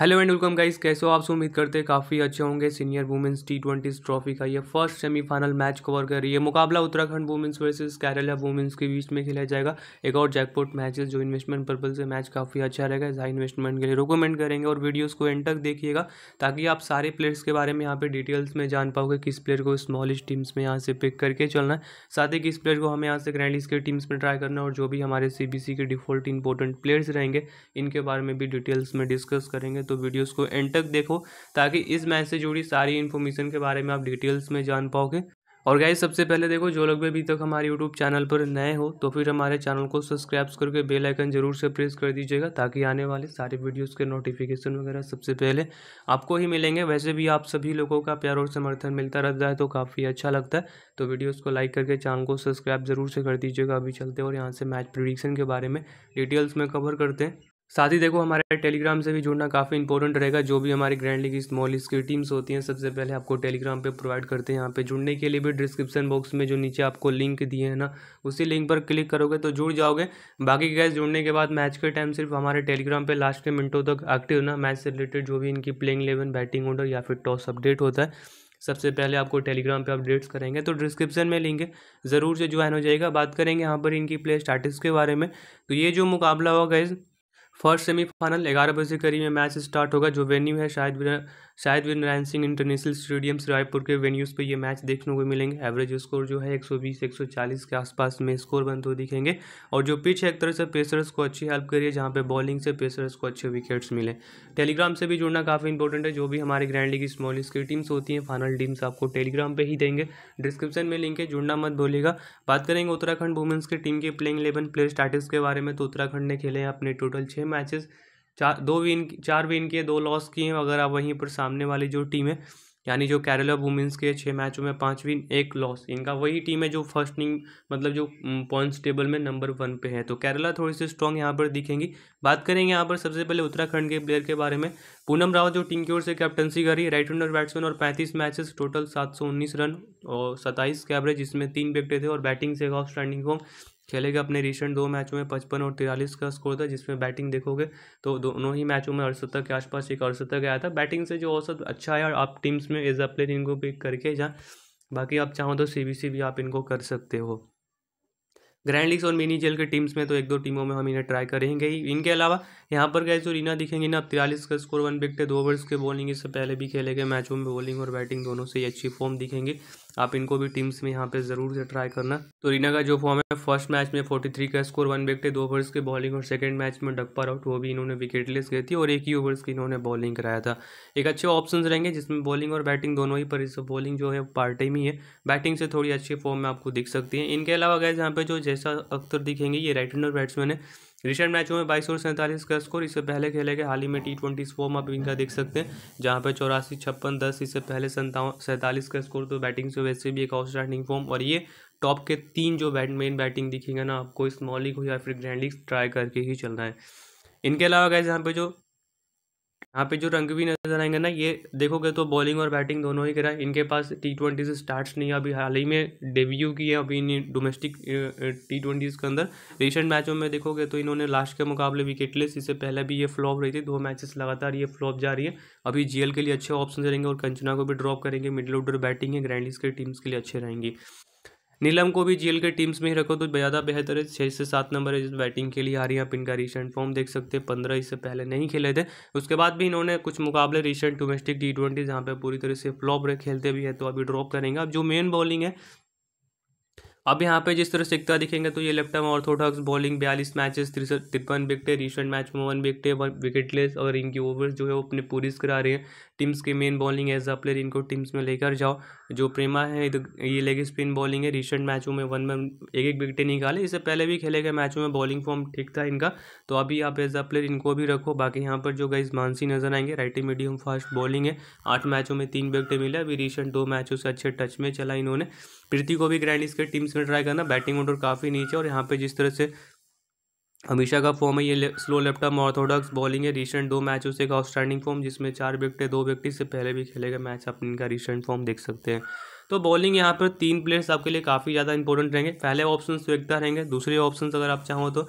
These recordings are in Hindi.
हेलो एंड वेलकम गाइस कैसे हो आप उम्मीद करते हैं काफ़ी अच्छे होंगे senior women's T twenty trophy का ये फर्स्ट सेमीफाइनल मैच कवर कर रही है मुकाबला Uttarakhand women's versus Kerala women's के बीच में खेला जाएगा एक और जैकपॉट मैच जो इन्वेस्टमेंट पर्पल से मैच काफ़ी अच्छा रहेगा जहाँ इन्वेस्टमेंट के लिए रिकमेंड करेंगे और वीडियोज़ को एंड तक देखिएगा ताकि आप सारे प्लेयर्स के बारे में यहाँ पर डिटेल्स में जान पाओगे किस प्लेयर को स्मॉलिश टीम्स में यहाँ से पिक करके चलना है साथ ही किस प्लेयर को हमें यहाँ से ग्रैंड के टीम्स में ट्राई करना है और जो भी हमारे सी के डिफॉल्ट इंपॉर्टेंट प्लेयर्स रहेंगे इनके बारे में भी डिटेल्स में डिस्कस करेंगे हैं तो वीडियोस को एंड तक देखो ताकि इस मैच से जुड़ी सारी इन्फॉर्मेशन के बारे में आप डिटेल्स में जान पाओगे और गाइज सबसे पहले देखो जो लोग भी अभी तक हमारे यूट्यूब चैनल पर नए हो तो फिर हमारे चैनल को सब्सक्राइब करके बेल आइकन जरूर से प्रेस कर दीजिएगा ताकि आने वाले सारे वीडियोस के नोटिफिकेशन वगैरह सबसे पहले आपको ही मिलेंगे वैसे भी आप सभी लोगों का प्यार और समर्थन मिलता रहता है तो काफ़ी अच्छा लगता है तो वीडियोज़ को लाइक करके चैनल को सब्सक्राइब जरूर से कर दीजिएगा अभी चलते और यहाँ से मैच प्रिडिक्शन के बारे में डिटेल्स में कवर करते हैं साथ ही देखो हमारे टेलीग्राम से भी जुड़ना काफ़ी इंपॉर्टेंट रहेगा जो भी हमारी ग्रैंड लीग स्मॉल लीग की टीम्स होती हैं सबसे पहले आपको टेलीग्राम पे प्रोवाइड करते हैं यहाँ पे जुड़ने के लिए भी डिस्क्रिप्शन बॉक्स में जो नीचे आपको लिंक दिए हैं ना उसी लिंक पर क्लिक करोगे तो जुड़ जाओगे बाकी गैस जुड़ने के बाद मैच के टाइम सिर्फ हमारे टेलीग्राम पर लास्ट के मिनटों तक एक्टिव ना मैच से रिलेटेड जो भी इनकी प्लेइंग इलेवन बैटिंग ऑर्डर या फिर टॉस अपडेट होता है सबसे पहले आपको टेलीग्राम पे अपडेट्स करेंगे तो डिस्क्रिप्शन में लिंक है ज़रूर से ज्वाइन हो जाएगा बात करेंगे यहाँ पर इनकी प्ले स्टार्टिस के बारे में तो ये जो मुकाबला होगा इस फर्स्ट सेमीफाइनल ग्यारह बजे के करीब में मैच स्टार्ट होगा जो वेन्यू है शायद शायद वीर नारायण सिंह इंटरनेशनल स्टेडियम रायपुर के वेन्यूज़ पे ये मैच देखने को मिलेंगे एवरेज स्कोर जो है 120 140 के आसपास में स्कोर बनते हुए दिखेंगे और जो पिच है एक तरह से पेसर्स को अच्छी हेल्प करिए जहाँ पे बॉलिंग से पेसर्स को अच्छे विकेट्स मिले टेलीग्राम से भी जुड़ना काफ़ी इंपॉर्टेंट है जो भी हमारे ग्रैंड लीग स्मॉल लीग की टीम्स होती हैं फाइनल टीम्स आपको टेलीग्राम पर ही देंगे डिस्क्रिप्शन में लिंक है जुड़ना मत भूलिएगा बात करेंगे उत्तराखंड वुमेंस के टीम के प्लेइंग इलेवन प्लेयर स्टार्टिस के बारे में तो उत्तराखंड ने खेले हैं अपने टोटल छः थे मैचेस चार दो विन चार विन किए दो लॉस किए हैं अगर आप वहीं पर सामने वाली जो टीम है यानी जो केरला वुमेंस के छः मैचों में पाँच विन एक लॉस इनका वही टीम है जो फर्स्ट इनिंग मतलब जो पॉइंट्स टेबल में नंबर वन पे है तो केरला थोड़ी सी स्ट्रॉन्ग यहाँ पर दिखेंगी बात करेंगे यहाँ पर सबसे पहले उत्तराखंड के प्लेयर के बारे में पूनम रावत जो टीम की ओर से कैप्टनसी करी राइट हैंडर बैट्समैन और पैंतीस मैचेस टोटल सात रन और सत्ताईस के एवरेज इसमें तीन विकटे थे और बैटिंग से ऑफ स्टैंडिंग फॉर्म खेले गए अपने रिसेंट दो मैचों में पचपन और तिरालीस का स्कोर था जिसमें बैटिंग देखोगे तो दोनों ही मैचों में अड़सत के आसपास एक अड़सत्तर आया था बैटिंग से जो औसत अच्छा है और आप टीम्स में एज अ प्लेयर इनको पिक करके जहाँ बाकी आप चाहो तो सी भी आप इनको कर सकते हो ग्रैंड लीग्स और मिनी जेल के टीम्स में तो एक दो टीमों में हम इन्हें ट्राई करेंगे ही इनके अलावा यहाँ पर गए जो रीना दिखेंगे ना तिरालीस का स्कोर वन है दो ओवर्स के बॉलिंग इससे पहले भी खेले गए मैचों में बॉलिंग और बैटिंग दोनों से ही अच्छी फॉर्म दिखेंगे आप इनको भी टीम्स में यहाँ पे ज़रूर से ट्राई करना तो रीना का जो फॉर्म है फर्स्ट मैच में फोर्टी थ्री का स्कोर वन है दो ओवर्स के बॉलिंग और सेकेंड मैच में डक्पर आउट वो भी इन्होंने विकेट लेस गई थी और एक ही ओवर्स की इन्होंने बॉलिंग कराया था एक अच्छे ऑप्शन रहेंगे जिसमें बॉलिंग और बैटिंग दोनों ही पर इस बॉलिंग जो है पार्ट टाइम ही है बैटिंग से थोड़ी अच्छी फॉर्म में आपको दिख सकती है इनके अलावा गए यहाँ पे जो जैसा अख्तर दिखेंगे ये राइट हैंडर बैट्समैन है रिसेंट मैचों में बाईस और सैंतालीस का स्कोर इससे पहले खेले गए हाल ही में टी ट्वेंटी फॉर्म आप इनका देख सकते हैं जहाँ पर चौरासी छप्पन दस इससे पहले संतावन सैंतालीस का स्कोर तो बैटिंग से वैसे भी एक आउटस्टैंडिंग फॉर्म और ये टॉप के तीन जो बैट मेन बैटिंग दिखेंगे ना आपको स्मॉल लीग हो या फिर ग्रैंड लीग ट्राई करके ही चलना है इनके अलावा गए जहाँ पे जो यहाँ पे जो रंग भी नजर आएंगे ना ये देखोगे तो बॉलिंग और बैटिंग दोनों ही करा इनके पास टी ट्वेंटी से स्टार्ट्स नहीं है अभी हाल ही में डेब्यू की है अभी इन डोमेस्टिक टी ट्वेंटीज़ के अंदर रिसेंट मैचों में देखोगे तो इन्होंने लास्ट के मुकाबले विकेट लेस इससे पहले भी ये फ्लॉप रही थी दो मैचेस लगातार ये फ्लॉप जा रही है अभी जीएल के लिए अच्छे ऑप्शन रहेंगे और कंचना को भी ड्रॉप करेंगे मिडल ऑर्डर बैटिंग है ग्रैंडीज के टीम्स के लिए अच्छे रहेंगे नीलम को भी जीएल के टीम्स में ही रखो तो ज़्यादा बेहतर है छः से सात नंबर है जिस बैटिंग के लिए आ रही है आप इनका रिसेंट फॉर्म देख सकते हैं पंद्रह इससे पहले नहीं खेले थे उसके बाद भी इन्होंने कुछ मुकाबले रिसेंट डोमेस्टिक टी ट्वेंटी जहाँ पर पूरी तरह से फ्लॉप खेलते भी है तो अभी ड्रॉप करेंगे अब जो मेन बॉलिंग है अब यहाँ पे जिस तरह से दिखेंगे तो ये लेफ्ट आर्म ऑर्थोडॉक्स बॉलिंग बयालीस मैचेस तिरपन विकटे रिसेंट मैच में वन विकटे विकेटलेस और इनकी ओवर्स जो है वो अपने पूरी करा रहे हैं टीम्स के main bowling as a player इनको टीम्स में लेकर जाओ जो प्रेमा है ये लेग स्पिन बॉलिंग है रिसेंट मैचों में वन में एक एक विकेटें निकाले इससे पहले भी खेले गए मैचों में बॉलिंग फॉर्म ठीक था इनका तो अभी आप एज अ प्लेयर इनको भी रखो बाकी यहाँ पर जो गाइज मानसी नजर आएंगे राइट मीडियम फास्ट बॉलिंग है आठ मैचों में तीन विकटे मिले अभी रिसेंट दो मैचों से अच्छे टच में चला इन्होंने प्रीति को भी ग्रैंड इसके टीम्स इसमें ट्राई करना बैटिंग ऑर्डर काफ़ी नीचे और यहाँ पे जिस तरह से हमेशा का फॉर्म है ये ले, slow left arm orthodox bowling है रिसेंट दो मैच उससे का आउटस्टैंडिंग फॉर्म जिसमें चार विकटें दो विकेट इससे पहले भी खेलेगा मैच आप इनका रिसेंट फॉर्म देख सकते हैं तो बॉलिंग यहाँ पर तीन प्लेयर्स आपके लिए काफ़ी ज़्यादा इंपॉर्टेंट रहेंगे पहले ऑप्शन स्वेक्ता तो रहेंगे दूसरे ऑप्शन अगर आप चाहो तो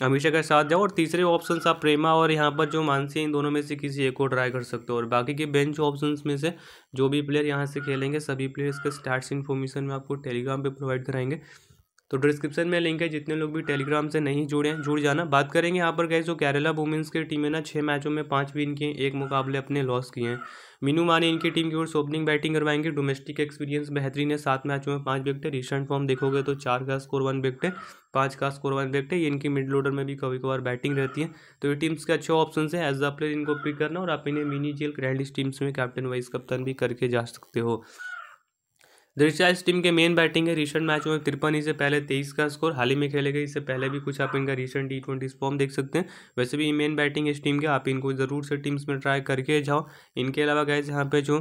हमेशा का साथ जाओ और तीसरे ऑप्शन आप प्रेमा और यहाँ पर जो मानसी इन दोनों में से किसी एक को ट्राई कर सकते हो और बाकी के बेंच ऑप्शन में से जो भी प्लेयर यहाँ से खेलेंगे सभी प्लेयर्स के स्टार्ट इन्फॉर्मेशन में आपको टेलीग्राम पर प्रोवाइड कराएंगे तो डिस्क्रिप्शन में लिंक है जितने लोग भी टेलीग्राम से नहीं जुड़े हैं जुड़ जाना बात करेंगे यहाँ पर गए जो केरला वुमेंस की टीम है ना छः मैचों में पाँच विन किए एक मुकाबले अपने लॉस किए हैं मीनू माने इनकी टीम की ओर से ओपनिंग बैटिंग करवाएंगे डोमेस्टिक एक्सपीरियंस बेहतरीन है सात मैचों में पाँच विकेट रिसेंट फॉर्म देखोगे तो चार का स्कोर वन विकेट है पाँच का स्कोर वन विकेट है इनकी मिडल ऑर्डर में भी कभी कभार बैटिंग रहती है तो ये टीम्स के अच्छे ऑप्शन है एज अ प्लेयर इनको पिक करना और आप इन्हें मिनी जेल ग्रैंड टीम्स में कैप्टन वाइस कप्तान भी करके जा सकते हो दृश्य टीम के मेन बैटिंग है रिसेंट मैचों में तिरपन से पहले तेईस का स्कोर हाल ही में खेले गए इससे पहले भी कुछ आप इनका रिसेंट टी ट्वेंटी फॉर्म देख सकते हैं वैसे भी मेन बैटिंग है इस टीम के आप इनको ज़रूर से टीम्स में ट्राई करके जाओ इनके अलावा गए यहाँ पे जो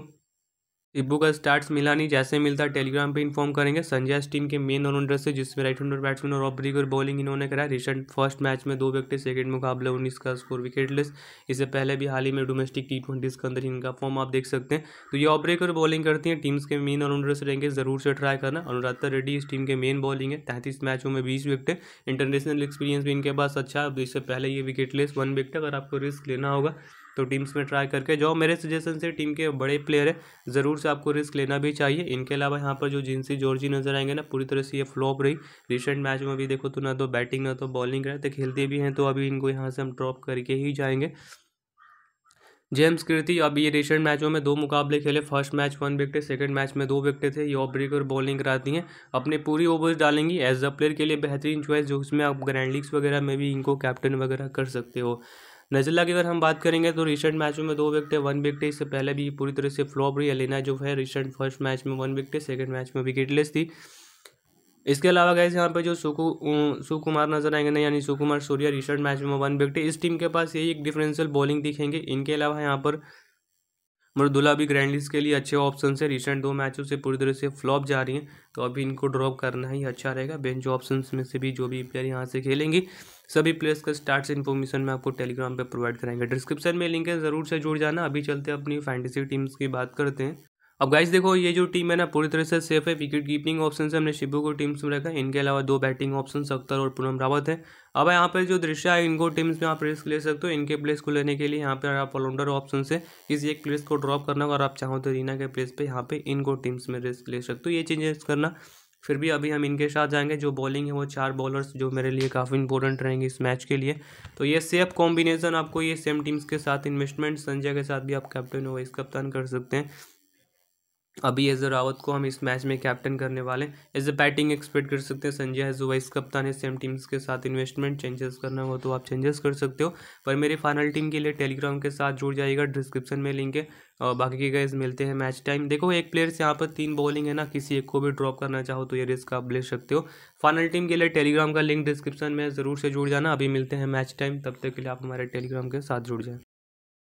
इबू का स्टार्ट मिला नहीं जैसे मिलता टेलीग्राम पे इन्फॉर्म करेंगे संजय टीम के मेन ऑलराउंडर से जिसमें राइट हैंडर बैट्समैन और ऑफ और बॉलिंग इन्होंने करा रिसेंट फर्स्ट मैच में दो विकेट सेकेंड मुकाबले उन्नीस का स्कोर विकेटलेस इससे पहले भी हाल ही में डोमेस्टिक टी ट्वेंटीज के अंदर इनका फॉर्म आप देख सकते हैं तो ये ऑफ और बॉलिंग करती हैं टीम्स के मेन से रहेंगे जरूर से ट्राई करना अनुराधा रेड्डी इस टीम के मेन बॉलिंग है तैंतीस मैचों में बीस विकेट इंटरनेशनल एक्सपीरियंस भी इनके पास अच्छा इससे पहले ये विकेटलेस वन विकेट अगर आपको रिस्क लेना होगा तो टीम्स में ट्राई करके जाओ मेरे सजेशन से टीम के बड़े प्लेयर है ज़रूर से आपको रिस्क लेना भी चाहिए इनके अलावा यहाँ पर जो जिनसी जॉर्जी नजर आएंगे ना पूरी तरह से ये फ्लॉप रही रिसेंट मैच में भी देखो तो ना तो बैटिंग ना तो बॉलिंग रहते खेलते भी हैं तो अभी इनको यहाँ से हम ड्रॉप करके ही जाएंगे जेम्स कीर्ति अब ये रिसेंट मैचों में दो मुकाबले खेले first match one wicket second match में दो विकेट थे ये ऑफ ब्रेक और बॉलिंग कराती हैं अपने पूरी ओवर्स डालेंगी एज अ प्लेयर के लिए बेहतरीन चॉइस जो उसमें आप ग्रैंड लीग्स वगैरह में भी इनको कैप्टन वगैरह कर सकते हो नज़रला की अगर हम बात करेंगे तो रिसेंट मैचों में दो विकेट वन विकेट इससे पहले भी पूरी तरह से फ्लॉप रही एलेना जो है रिसेंट फर्स्ट मैच में वन विकेट सेकेंड मैच में विकेटलेस थी इसके अलावा गए यहाँ पे जो सुकु सुकुमार नजर आएंगे ना यानी सुकुमार सूर्या रिसेंट मैच में वन विकेट इस टीम के पास यही एक डिफरेंशियल बॉलिंग दिखेंगे इनके अलावा यहाँ पर मृदुला भी ग्रैंड लीग के लिए अच्छे ऑप्शन है रिसेंट दो मैचों से पूरी तरह से फ्लॉप जा रही हैं तो अभी इनको ड्रॉप करना ही अच्छा रहेगा बेंच ऑप्शन में से भी जो भी प्लेयर यहाँ से खेलेंगे सभी प्लेयर्स का स्टार्ट से इन्फॉर्मेशन मैं आपको टेलीग्राम पर प्रोवाइड कराएंगे डिस्क्रिप्शन में लिंक है ज़रूर से जुड़ जाना अभी चलते अपनी फैंटेसी टीम्स की बात करते हैं अब गाइस देखो ये जो टीम है ना पूरी तरह से सेफ है विकेट कीपिंग ऑप्शन से हमने शिबू को टीम्स में रखा है इनके अलावा दो बैटिंग ऑप्शन अख्तर और पूनम रावत है अब यहाँ पर जो दृश्य है इनको टीम्स में आप रिस्क ले सकते हो इनके प्लेस को लेने के लिए यहाँ पर आप ऑलराउंडर ऑप्शन से किसी एक प्लेस को ड्रॉप करना और आप चाहो तो रीना के प्लेस पर यहाँ पर इनको टीम्स में रिस्क ले सकते हो ये चेंजेस करना फिर भी अभी हम इनके साथ जाएंगे जो बॉलिंग है वो चार बॉलर्स जो मेरे लिए काफ़ी इंपॉर्टेंट रहेंगे इस मैच के लिए तो ये सेफ कॉम्बिनेशन आपको ये सेम टीम्स के साथ इन्वेस्टमेंट संजय के साथ भी आप कैप्टन हो वाइस कप्तान कर सकते हैं अभी एज रावत को हम इस मैच में कैप्टन करने वाले हैं एज ए बैटिंग एक्सपेक्ट कर सकते हैं संजय एज वाइस कप्तान है सेम टीम्स के साथ इन्वेस्टमेंट चेंजेस करना हो तो आप चेंजेस कर सकते हो पर मेरी फाइनल टीम के लिए टेलीग्राम के साथ जुड़ जाएगा डिस्क्रिप्शन में लिंक है और बाकी के गाइज मिलते हैं मैच टाइम देखो एक प्लेयर से यहाँ पर तीन बॉलिंग है ना किसी एक को भी ड्रॉप करना चाहो तो ये रिस्क आप ले सकते हो फाइनल टीम के लिए टेलीग्राम का लिंक डिस्क्रिप्शन में ज़रूर से जुड़ जाना अभी मिलते हैं मैच टाइम तब तक के लिए आप हमारे टेलीग्राम के साथ जुड़ जाएँ